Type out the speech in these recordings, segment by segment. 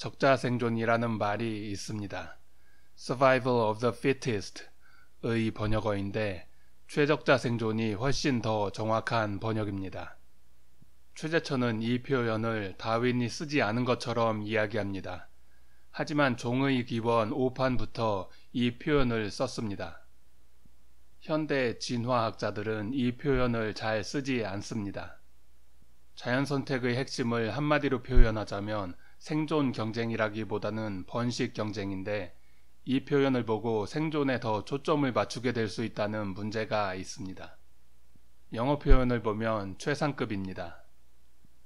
적자 생존이라는 말이 있습니다. Survival of the fittest의 번역어인데 최적자 생존이 훨씬 더 정확한 번역입니다. 최재천은 이 표현을 다윈이 쓰지 않은 것처럼 이야기합니다. 하지만 종의 기원 5판부터 이 표현을 썼습니다. 현대 진화학자들은 이 표현을 잘 쓰지 않습니다. 자연 선택의 핵심을 한마디로 표현하자면 생존 경쟁이라기보다는 번식 경쟁인데 이 표현을 보고 생존에 더 초점을 맞추게 될 수 있다는 문제가 있습니다. 영어 표현을 보면 최상급입니다.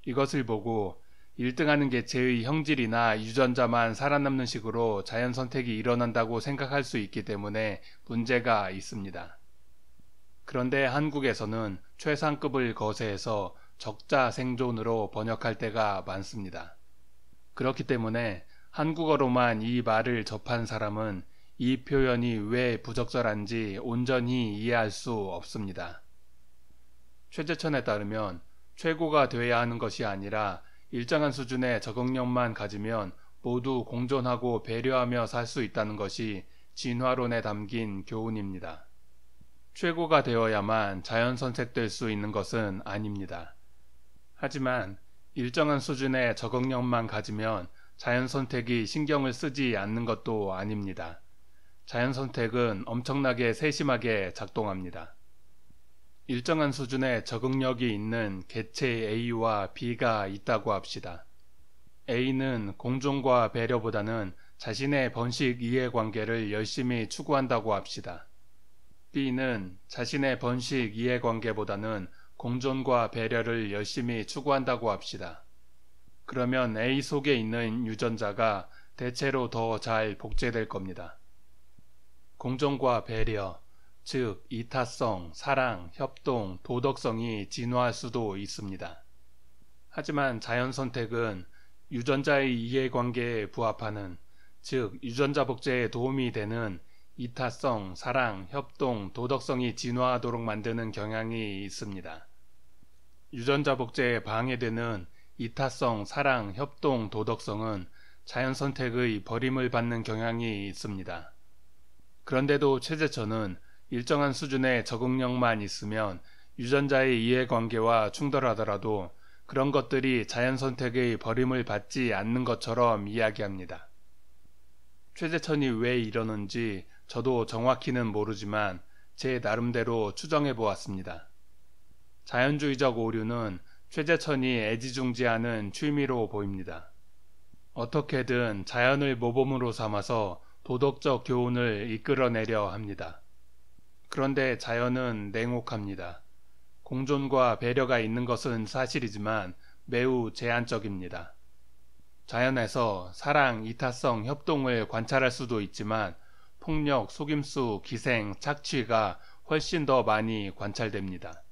이것을 보고 1등하는 개체의 형질이나 유전자만 살아남는 식으로 자연 선택이 일어난다고 생각할 수 있기 때문에 문제가 있습니다. 그런데 한국에서는 최상급을 거세해서 적자 생존으로 번역할 때가 많습니다. 그렇기 때문에 한국어로만 이 말을 접한 사람은 이 표현이 왜 부적절한지 온전히 이해할 수 없습니다. 최재천에 따르면 최고가 되어야 하는 것이 아니라 일정한 수준의 적응력만 가지면 모두 공존하고 배려하며 살 수 있다는 것이 진화론에 담긴 교훈입니다. 최고가 되어야만 자연선택될 수 있는 것은 아닙니다. 하지만 일정한 수준의 적응력만 가지면 자연 선택이 신경을 쓰지 않는 것도 아닙니다. 자연 선택은 엄청나게 세심하게 작동합니다. 일정한 수준의 적응력이 있는 개체 A와 B가 있다고 합시다. A는 공존과 배려보다는 자신의 번식 이해관계를 열심히 추구한다고 합시다. B는 자신의 번식 이해관계보다는 공존과 배려를 열심히 추구한다고 합시다. 그러면 A 속에 있는 유전자가 대체로 더 잘 복제될 겁니다. 공존과 배려, 즉 이타성, 사랑, 협동, 도덕성이 진화할 수도 있습니다. 하지만 자연 선택은 유전자의 이해관계에 부합하는 즉 유전자 복제에 도움이 되는 이타성, 사랑, 협동, 도덕성이 진화하도록 만드는 경향이 있습니다. 유전자 복제에 방해되는 이타성, 사랑, 협동, 도덕성은 자연 선택의 버림을 받는 경향이 있습니다. 그런데도 최재천은 일정한 수준의 적응력만 있으면 유전자의 이해관계와 충돌하더라도 그런 것들이 자연 선택의 버림을 받지 않는 것처럼 이야기합니다. 최재천이 왜 이러는지 저도 정확히는 모르지만 제 나름대로 추정해 보았습니다. 자연주의적 오류는 최재천이 애지중지하는 취미로 보입니다. 어떻게든 자연을 모범으로 삼아서 도덕적 교훈을 이끌어내려 합니다. 그런데 자연은 냉혹합니다. 공존과 배려가 있는 것은 사실이지만 매우 제한적입니다. 자연에서 사랑, 이타성, 협동을 관찰할 수도 있지만 폭력, 속임수, 기생, 착취가 훨씬 더 많이 관찰됩니다.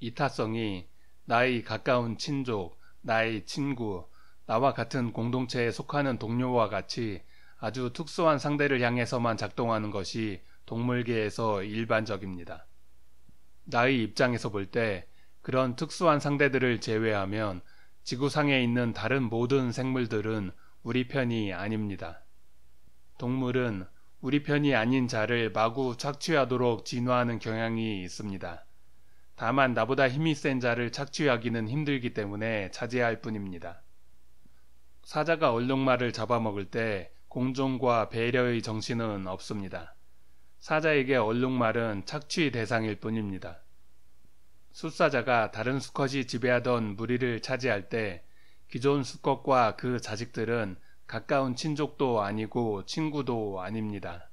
이타성이 나의 가까운 친족, 나의 친구, 나와 같은 공동체에 속하는 동료와 같이 아주 특수한 상대를 향해서만 작동하는 것이 동물계에서 일반적입니다. 나의 입장에서 볼 때 그런 특수한 상대들을 제외하면 지구상에 있는 다른 모든 생물들은 우리 편이 아닙니다. 동물은 우리 편이 아닌 자를 마구 착취하도록 진화하는 경향이 있습니다. 다만 나보다 힘이 센 자를 착취하기는 힘들기 때문에 차지할 뿐입니다. 사자가 얼룩말을 잡아먹을 때 공존과 배려의 정신은 없습니다. 사자에게 얼룩말은 착취 대상일 뿐입니다. 숫사자가 다른 수컷이 지배하던 무리를 차지할 때 기존 수컷과 그 자식들은 가까운 친족도 아니고 친구도 아닙니다.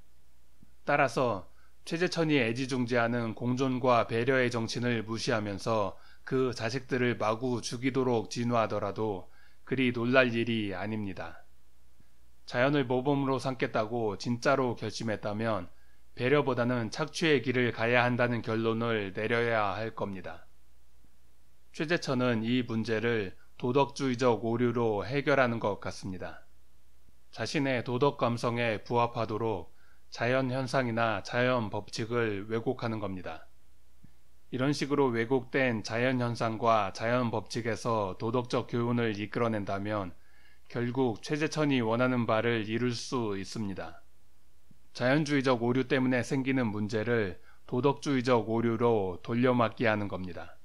따라서 최재천이 애지중지하는 공존과 배려의 정신을 무시하면서 그 자식들을 마구 죽이도록 진화하더라도 그리 놀랄 일이 아닙니다. 자연을 모범으로 삼겠다고 진짜로 결심했다면 배려보다는 착취의 길을 가야 한다는 결론을 내려야 할 겁니다. 최재천은 이 문제를 도덕주의적 오류로 해결하는 것 같습니다. 자신의 도덕 감성에 부합하도록 자연 현상이나 자연 법칙을 왜곡하는 겁니다. 이런 식으로 왜곡된 자연 현상과 자연 법칙에서 도덕적 교훈을 이끌어낸다면 결국 최재천이 원하는 바를 이룰 수 있습니다. 자연주의적 오류 때문에 생기는 문제를 도덕주의적 오류로 돌려막기 하는 겁니다.